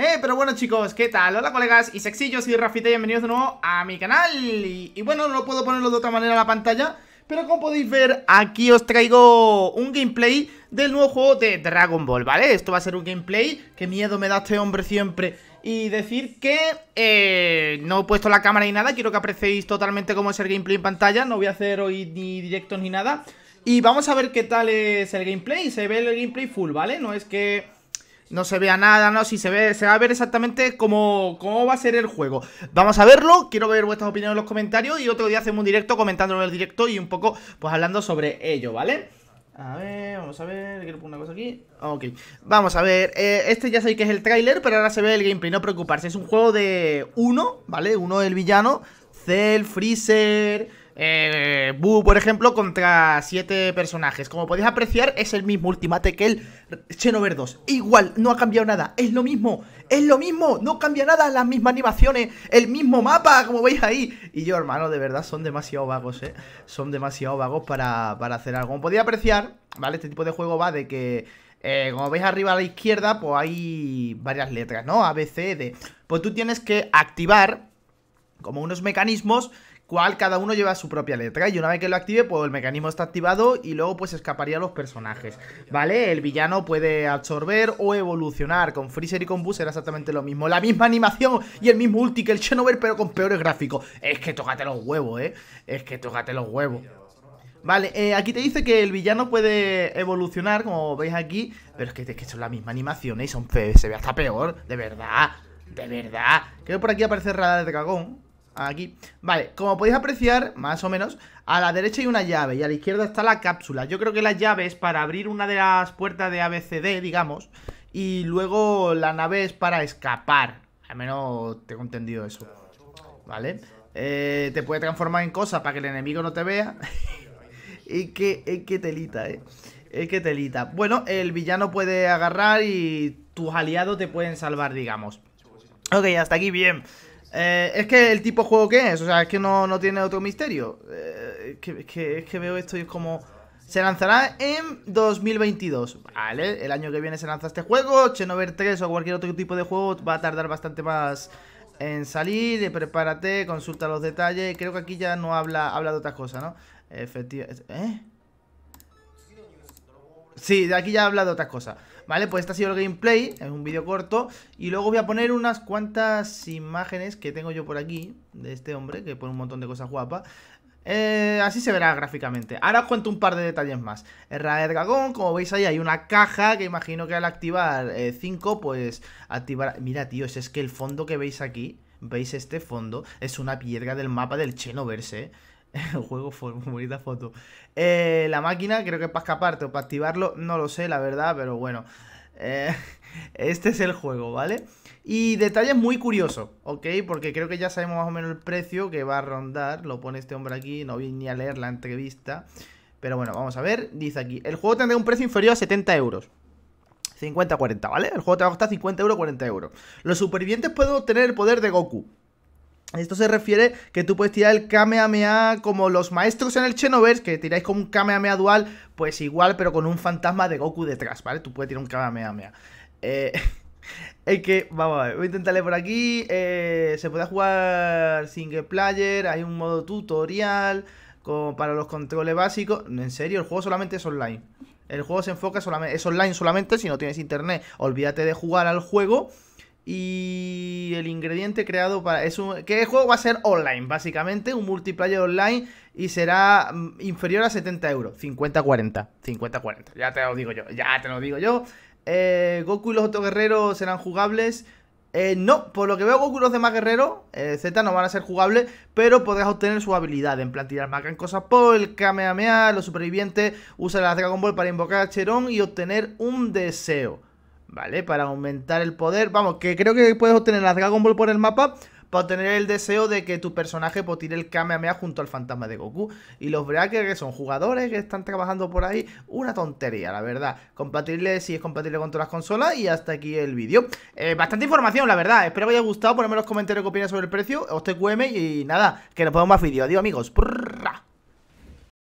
Eh, pero bueno chicos, ¿qué tal? Hola colegas y sexillos y Rafita y bienvenidos de nuevo a mi canal y, bueno, no puedo ponerlo de otra manera en la pantalla Pero como podéis ver, aquí os traigo un gameplay del nuevo juego de Dragon Ball, ¿vale? Esto va a ser un gameplay, que miedo me da este hombre siempre Y decir que eh, no he puesto la cámara ni nada, quiero que apreciéis totalmente cómo es el gameplay en pantalla No voy a hacer hoy ni directos ni nada Y vamos a ver qué tal es el gameplay, se ve el gameplay full, ¿vale? No es que no se vea nada, ¿no? Si se ve, se va a ver exactamente cómo, cómo va a ser el juego. Vamos a verlo, quiero ver vuestras opiniones en los comentarios y otro día hacemos un directo comentándolo en el directo y un poco, pues, hablando sobre ello, ¿vale? A ver, vamos a ver, quiero poner una cosa aquí Ok, vamos a ver eh, Este ya sabéis que es el tráiler, pero ahora se ve el gameplay No preocuparse, es un juego de uno, ¿vale? Uno del villano Cell, Freezer, eh, por ejemplo, contra siete personajes. Como podéis apreciar, es el mismo ultimate que el Xenover 2. Igual, no ha cambiado nada. Es lo mismo, es lo mismo. No cambia nada, las mismas animaciones, el mismo mapa, como veis ahí. Y yo, hermano, de verdad, son demasiado vagos, ¿eh? Son demasiado vagos para, para hacer algo. Como podéis apreciar, ¿vale? Este tipo de juego va de que... Eh, como veis arriba a la izquierda, pues hay varias letras, ¿no? A, B, C, D. Pues tú tienes que activar como unos mecanismos cual cada uno lleva su propia letra y una vez que lo active pues el mecanismo está activado y luego pues escaparía a los personajes, ¿vale? El villano puede absorber o evolucionar, con Freezer y con Bus era exactamente lo mismo, la misma animación y el mismo ulti que el Xenover pero con peores gráficos, es que tócate los huevos, ¿eh? Es que tócate los huevos. Vale, eh, aquí te dice que el villano puede evolucionar, como veis aquí, pero es que, es que son la misma animación ¿eh? y son se ve hasta peor, de verdad, de verdad. Creo que por aquí aparece Radar de Dragón, Aquí. Vale, como podéis apreciar, más o menos, a la derecha hay una llave y a la izquierda está la cápsula. Yo creo que la llave es para abrir una de las puertas de ABCD, digamos, y luego la nave es para escapar. Al menos tengo entendido eso. ¿Vale? Eh, te puede transformar en cosas para que el enemigo no te vea. es, que, es que telita, ¿eh? Es que telita. Bueno, el villano puede agarrar y tus aliados te pueden salvar, digamos. Ok, hasta aquí bien. Eh, es que el tipo de juego que es, o sea, es que no, tiene otro misterio. Eh, es, que, veo esto y es como... Se lanzará en 2022, ¿vale? El año que viene se lanza este juego, Chenover 3 o cualquier otro tipo de juego va a tardar bastante más en salir, prepárate, consulta los detalles. Creo que aquí ya no habla, habla de otras cosas, ¿no? Efectivamente... ¿Eh? Sí, de aquí ya habla de otras cosas. Vale, pues este ha sido el gameplay, es un vídeo corto. Y luego voy a poner unas cuantas imágenes que tengo yo por aquí, de este hombre, que pone un montón de cosas guapas. Eh, así se verá gráficamente. Ahora os cuento un par de detalles más. El como veis ahí, hay una caja que imagino que al activar 5, eh, pues activar Mira, tío, es, que el fondo que veis aquí, veis este fondo, es una piedra del mapa del Chenoverse, ¿eh? El juego, fue... bonita foto. Eh, la máquina, creo que para escaparte o para activarlo, no lo sé, la verdad, pero bueno. Eh, este es el juego, ¿vale? Y detalles muy curiosos, ¿ok? Porque creo que ya sabemos más o menos el precio que va a rondar. Lo pone este hombre aquí, no vi ni a leer la entrevista. Pero bueno, vamos a ver. Dice aquí, el juego tendrá un precio inferior a 70 euros. 50-40, ¿vale? El juego te va a costar 50 euros, 40 euros. Los supervivientes pueden obtener el poder de Goku, esto se refiere que tú puedes tirar el Kamehameha como los maestros en el Xenoverse, que tiráis con un Kamehameha dual, pues igual, pero con un fantasma de Goku detrás, ¿vale? Tú puedes tirar un Kamehameha. Eh, es que, vamos a ver, voy a intentarle por aquí. Eh, se puede jugar single player, hay un modo tutorial Como para los controles básicos. En serio, el juego solamente es online. El juego se enfoca solamente, es online solamente si no tienes internet. Olvídate de jugar al juego y el ingrediente creado para... Es un, que el juego va a ser online, básicamente, un multiplayer online y será mm, inferior a 70 euros. 50-40, 50-40, ya te lo digo yo, ya te lo digo yo. Eh, Goku y los otros guerreros serán jugables. Eh, no, por lo que veo Goku y los demás guerreros eh, Z no van a ser jugables, pero podrás obtener su habilidad en plan tirar en cosas por el Kamehameha, los supervivientes, usa la Dragon Ball para invocar a Cherón y obtener un deseo. ¿vale? Para aumentar el poder. Vamos, que creo que puedes obtener las Dragon Ball por el mapa para obtener el deseo de que tu personaje pues, tire el Kamehameha junto al fantasma de Goku. Y los Breakers, que son jugadores que están trabajando por ahí, una tontería, la verdad. Compatible si es compatible con todas las consolas. Y hasta aquí el vídeo. Eh, bastante información, la verdad. Espero que os haya gustado. Ponme en los comentarios que opináis sobre el precio. Os QM y nada, que nos vemos más vídeos. Adiós, amigos.